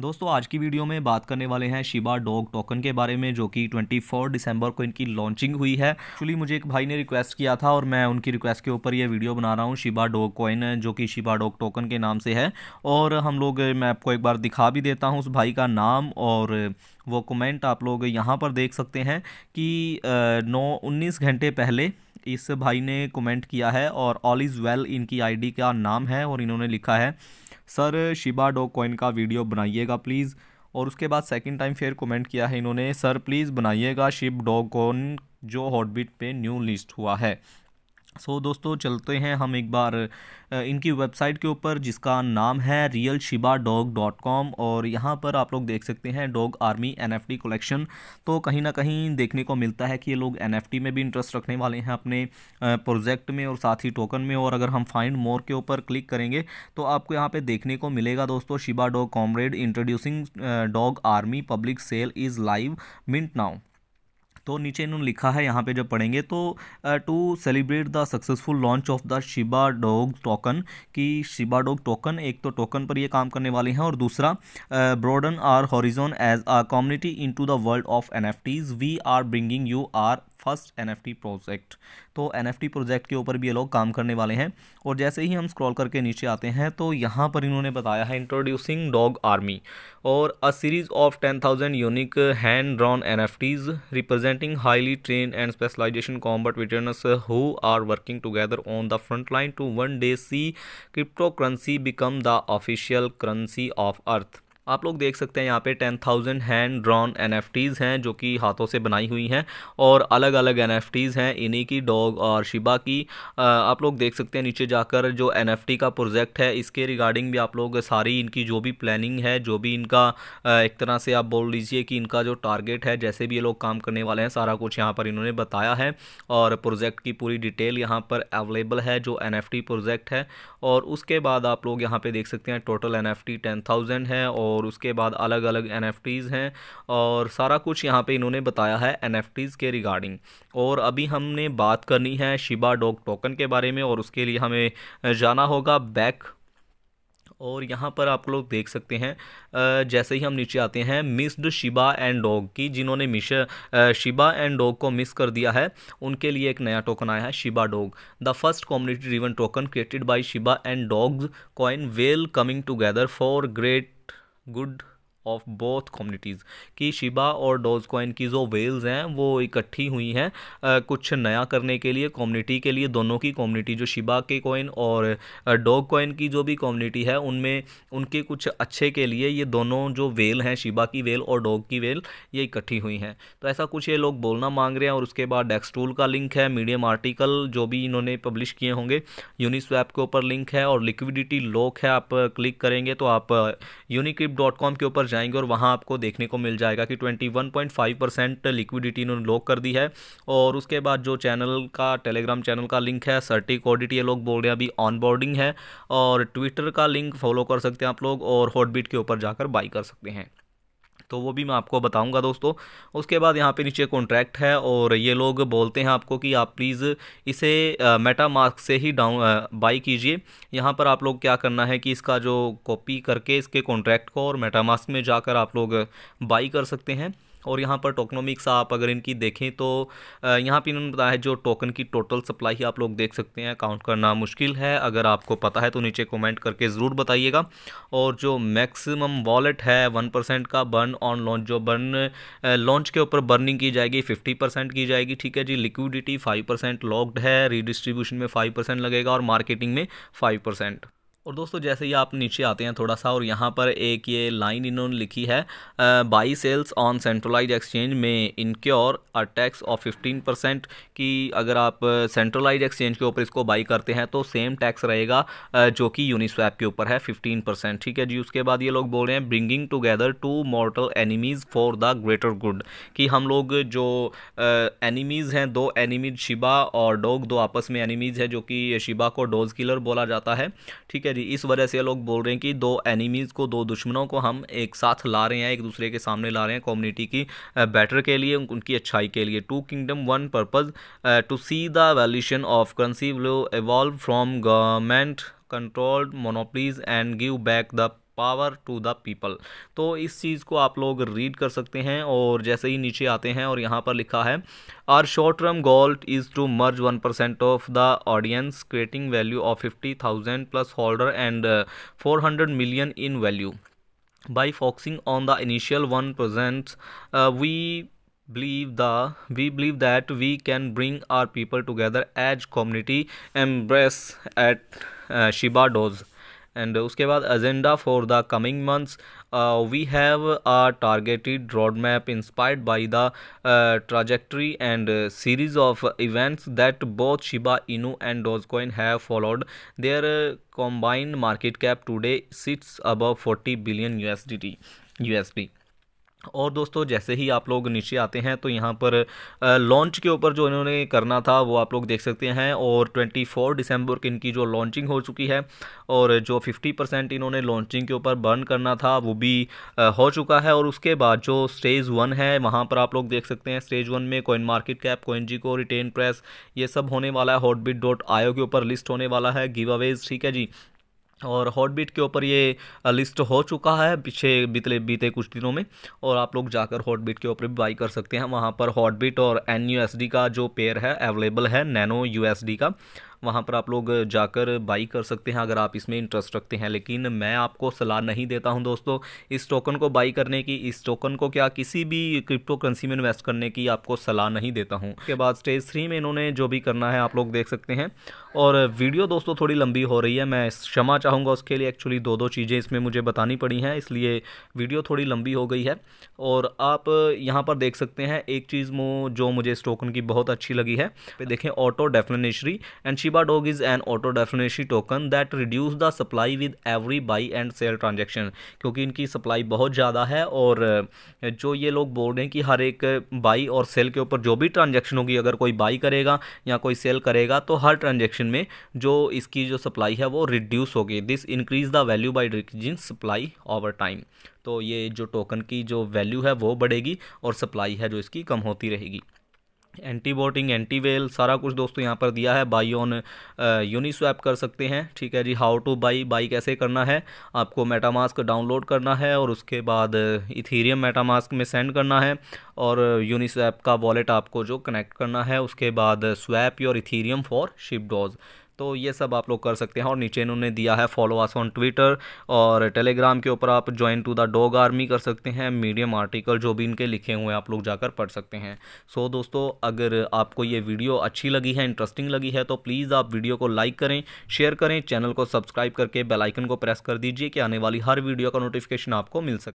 दोस्तों आज की वीडियो में बात करने वाले हैं शिबा डॉग टोकन के बारे में जो कि 24 दिसंबर को इनकी लॉन्चिंग हुई है एक्चुअली मुझे एक भाई ने रिक्वेस्ट किया था और मैं उनकी रिक्वेस्ट के ऊपर ये वीडियो बना रहा हूँ शिबा डॉग कॉइन जो कि शिबा डॉग टोकन के नाम से है और हम लोग मैं आपको एक बार दिखा भी देता हूँ उस भाई का नाम और वो कमेंट आप लोग यहाँ पर देख सकते हैं कि नौ उन्नीस घंटे पहले इस भाई ने कमेंट किया है और ऑल इज़ वेल इनकी आईडी का नाम है और इन्होंने लिखा है सर शिबा डॉग कॉइन का वीडियो बनाइएगा प्लीज़ और उसके बाद सेकंड टाइम फिर कमेंट किया है इन्होंने सर प्लीज़ बनाइएगा शिप डॉग कॉन जो हॉटबिट पे न्यू लिस्ट हुआ है सो so, दोस्तों चलते हैं हम एक बार इनकी वेबसाइट के ऊपर जिसका नाम है real Shiba dog dot com और यहाँ पर आप लोग देख सकते हैं डॉग आर्मी एनएफटी कलेक्शन तो कहीं ना कहीं देखने को मिलता है कि ये लोग एनएफटी में भी इंटरेस्ट रखने वाले हैं अपने प्रोजेक्ट में और साथ ही टोकन में और अगर हम फाइंड मोर के ऊपर क्लिक करेंगे तो आपको यहाँ पर देखने को मिलेगा दोस्तों Shiba dog comrade introducing dog army public sale is live mint now तो नीचे इन्होंने लिखा है यहाँ पे जब पढ़ेंगे तो to celebrate the successful launch of the Shiba dog token कि शिबा डॉग टोकन एक तो टोकन पर ये काम करने वाले हैं और दूसरा broaden our horizon as a community in the world of N we are bringing you our first N project तो एन प्रोजेक्ट के ऊपर भी ये लोग काम करने वाले हैं और जैसे ही हम स्क्रॉल करके नीचे आते हैं तो यहाँ पर इन्होंने बताया है इंट्रोड्यूसिंग डॉग आर्मी और a series of ten thousand unique hand drawn N F Ts representing highly train and specialization combat veterans who are working together on the front line to one day see crypto currency become the official currency of Earth आप लोग देख सकते हैं यहाँ पे ten thousand hand drawn N हैं जो कि हाथों से बनाई हुई हैं और अलग अलग एन हैं इन्हीं की डॉग और शिबा की आप लोग देख सकते हैं नीचे जाकर जो एन का प्रोजेक्ट है इसके रिगार्डिंग भी आप लोग सारी इनकी जो भी प्लानिंग है जो भी इनका एक तरह से आप बोल लीजिए कि इनका जो टारगेट है जैसे भी ये लोग काम करने वाले हैं सारा कुछ यहाँ पर इन्होंने बताया है और प्रोजेक्ट की पूरी डिटेल यहाँ पर अवेलेबल है जो एन प्रोजेक्ट है और उसके बाद आप लोग यहाँ पर देख सकते हैं टोटल एन एफ है और और उसके बाद अलग अलग एन हैं और सारा कुछ यहाँ पे इन्होंने बताया है एन के रिगार्डिंग और अभी हमने बात करनी है शिबा डॉग टोकन के बारे में और उसके लिए हमें जाना होगा बैक और यहाँ पर आप लोग देख सकते हैं जैसे ही हम नीचे आते हैं मिस्ड शिबा एंड डॉग की जिन्होंने मिश शिबा एंड डॉग को मिस कर दिया है उनके लिए एक नया टोकन आया है Shiba dog the first community driven token created by Shiba and dogs coin whale coming together for great good of both communities कि शिबा और डोज कॉइन की जो वेल्स हैं वो इकट्ठी हुई हैं कुछ नया करने के लिए कम्युनिटी के लिए दोनों की कम्युनिटी जो शिबा के कॉइन और डोग कॉइन की जो भी कम्युनिटी है उनमें उनके कुछ अच्छे के लिए ये दोनों जो वेल हैं शिबा की वेल और डोग की वेल ये इकट्ठी हुई हैं तो ऐसा कुछ ये लोग बोलना मांग रहे हैं और उसके बाद डेस्क टूल का लिंक है मीडियम आर्टिकल जो भी इन्होंने पब्लिश किए होंगे यूनिस्वैप के ऊपर लिंक है और लिक्विडिटी लॉक है आप क्लिक करेंगे तो आप यूनिक्रिप के ऊपर जाएंगे और वहाँ आपको देखने को मिल जाएगा कि 21.5 परसेंट लिक्विडिटी इन्होंने लॉक कर दी है और उसके बाद जो चैनल का टेलीग्राम चैनल का लिंक है सर्टिक ऑडिट ये लोग बोल रहे हैं अभी ऑनबोर्डिंग है और ट्विटर का लिंक फॉलो कर सकते हैं आप लोग और हॉटबीट के ऊपर जाकर बाई कर सकते हैं तो वो भी मैं आपको बताऊँगा दोस्तों उसके बाद यहाँ पे नीचे कॉन्ट्रैक्ट है और ये लोग बोलते हैं आपको कि आप प्लीज़ इसे मेटा मास्क से ही डाउन बाई कीजिए यहाँ पर आप लोग क्या करना है कि इसका जो कॉपी करके इसके कॉन्ट्रैक्ट को और मेटा मास्क में जाकर आप लोग बाई कर सकते हैं और यहाँ पर टोकनोमिक्स आप अगर इनकी देखें तो यहाँ पे इन्होंने बताया है जो टोकन की टोटल सप्लाई आप लोग देख सकते हैं काउंट करना मुश्किल है अगर आपको पता है तो नीचे कमेंट करके ज़रूर बताइएगा और जो मैक्सिमम वॉलेट है वन परसेंट का बर्न ऑन लॉन्च जो बर्न लॉन्च के ऊपर बर्निंग की जाएगी फिफ्टी परसेंट की जाएगी ठीक है जी लिक्विडिटी फाइव परसेंट लॉक्ड है रिडिस्ट्रीब्यूशन में फाइव परसेंट लगेगा और मार्केटिंग में फाइव परसेंट और दोस्तों जैसे ही आप नीचे आते हैं थोड़ा सा और यहाँ पर एक ये लाइन इन्होंने लिखी है buy sells on centralize exchange में incur a tax of fifteen percent कि अगर आप सेंट्रलाइज एक्सचेंज के ऊपर इसको बाई करते हैं तो सेम टैक्स रहेगा जो कि यूनिस्वैप के ऊपर है फिफ्टीन परसेंट ठीक है जी उसके बाद ये लोग बोल रहे हैं bringing together two mortal enemies for the greater good कि हम लोग जो एनिमीज़ हैं दो एनिमीज शिबा और डोग दो आपस में एनिमीज़ है जो कि शिबा को डोज किलर बोला जाता है ठीक है जी इस वजह से लोग बोल रहे हैं कि दो एनिमीज़ को दो दुश्मनों को हम एक साथ ला रहे हैं एक दूसरे के सामने ला रहे हैं कम्युनिटी की बेटर के लिए उनकी अच्छाई के लिए two kingdom one purpose to see the valuation of currency will evolve from government controlled monopolies and give back the power to the people तो इस चीज़ को आप लोग रीड कर सकते हैं और जैसे ही नीचे आते हैं और यहाँ पर लिखा है our short term goal is to merge one percent of the audience creating value of fifty thousand plus holder and four hundred million in value by focusing on the initial one percent we believe the we believe that we can bring our people together as community embrace at Shiba Doge and उसके बाद agenda for the coming months we have our targeted road map inspired by the trajectory and series of events that both Shiba Inu and Dogecoin have followed their combined market cap today sits above 40 billion USDT USD. और दोस्तों जैसे ही आप लोग नीचे आते हैं तो यहाँ पर लॉन्च के ऊपर जो इन्होंने करना था वो आप लोग देख सकते हैं और 24 दिसंबर की इनकी जो लॉन्चिंग हो चुकी है और जो 50 परसेंट इन्होंने लॉन्चिंग के ऊपर बर्न करना था वो भी हो चुका है और उसके बाद जो स्टेज वन है वहाँ पर आप लोग देख सकते हैं स्टेज वन में कोइन मार्केट कैप कोइन जी को रिटेन प्रेस ये सब होने वाला है हॉटबिट डॉट आयो के ऊपर लिस्ट होने वाला है गिव अवेज ठीक है जी और हॉटबीट के ऊपर ये लिस्ट हो चुका है पीछे बीतले बीते कुछ दिनों में और आप लोग जाकर हॉटबीट के ऊपर भी बाई कर सकते हैं वहाँ पर हॉटबीट और एन का जो पेयर है अवेलेबल है नैनो डी का वहाँ पर आप लोग जाकर बाई कर सकते हैं अगर आप इसमें इंटरेस्ट रखते हैं लेकिन मैं आपको सलाह नहीं देता हूँ दोस्तों इस टोकन को बाई करने की इस टोकन को क्या किसी भी क्रिप्टो करेंसी में इन्वेस्ट करने की आपको सलाह नहीं देता हूँ उसके बाद स्टेज थ्री में इन्होंने जो भी करना है आप लोग देख सकते हैं और वीडियो दोस्तों थोड़ी लंबी हो रही है मैं क्षमा चाहूँगा उसके लिए एक्चुअली दो दो चीज़ें इसमें मुझे बतानी पड़ी हैं इसलिए वीडियो थोड़ी लंबी हो गई है और आप यहाँ पर देख सकते हैं एक चीज़ जो मुझे इस टोकन की बहुत अच्छी लगी है देखें auto deflationary and Shiba Dog is an auto deflationary token that reduce the supply with every buy and sell transaction क्योंकि इनकी सप्लाई बहुत ज़्यादा है और जो ये लोग बोल रहे हैं कि हर एक बाई और सेल के ऊपर जो भी ट्रांजेक्शन होगी अगर कोई बाई करेगा या कोई सेल करेगा तो हर ट्रांजेक्शन में जो इसकी जो सप्लाई है वो रिड्यूस होगी this increase the value by reducing supply over time तो ये जो टोकन की जो वैल्यू है वो बढ़ेगी और सप्लाई है जो इसकी कम होती रहेगी एंटी बोटिंग एंटी वेल सारा कुछ दोस्तों यहाँ पर दिया है बाई ऑन यूनिस्वैप कर सकते हैं ठीक है जी हाउ टू बाई बाई कैसे करना है आपको मेटामास्क डाउनलोड करना है और उसके बाद इथीरियम मेटामास्क में सेंड करना है और यूनिस्वैप का वॉलेट आपको जो कनेक्ट करना है उसके बाद swap your Ethereum for Shib Doge तो ये सब आप लोग कर सकते हैं और नीचे इन्होंने दिया है फॉलो आस ऑन ट्विटर और टेलीग्राम के ऊपर आप join to the dog army कर सकते हैं मीडियम आर्टिकल जो भी इनके लिखे हुए हैं आप लोग जाकर पढ़ सकते हैं सो so, दोस्तों अगर आपको ये वीडियो अच्छी लगी है इंटरेस्टिंग लगी है तो प्लीज़ आप वीडियो को लाइक करें शेयर करें चैनल को सब्सक्राइब करके बेलाइकन को प्रेस कर दीजिए कि आने वाली हर वीडियो का नोटिफिकेशन आपको मिल सके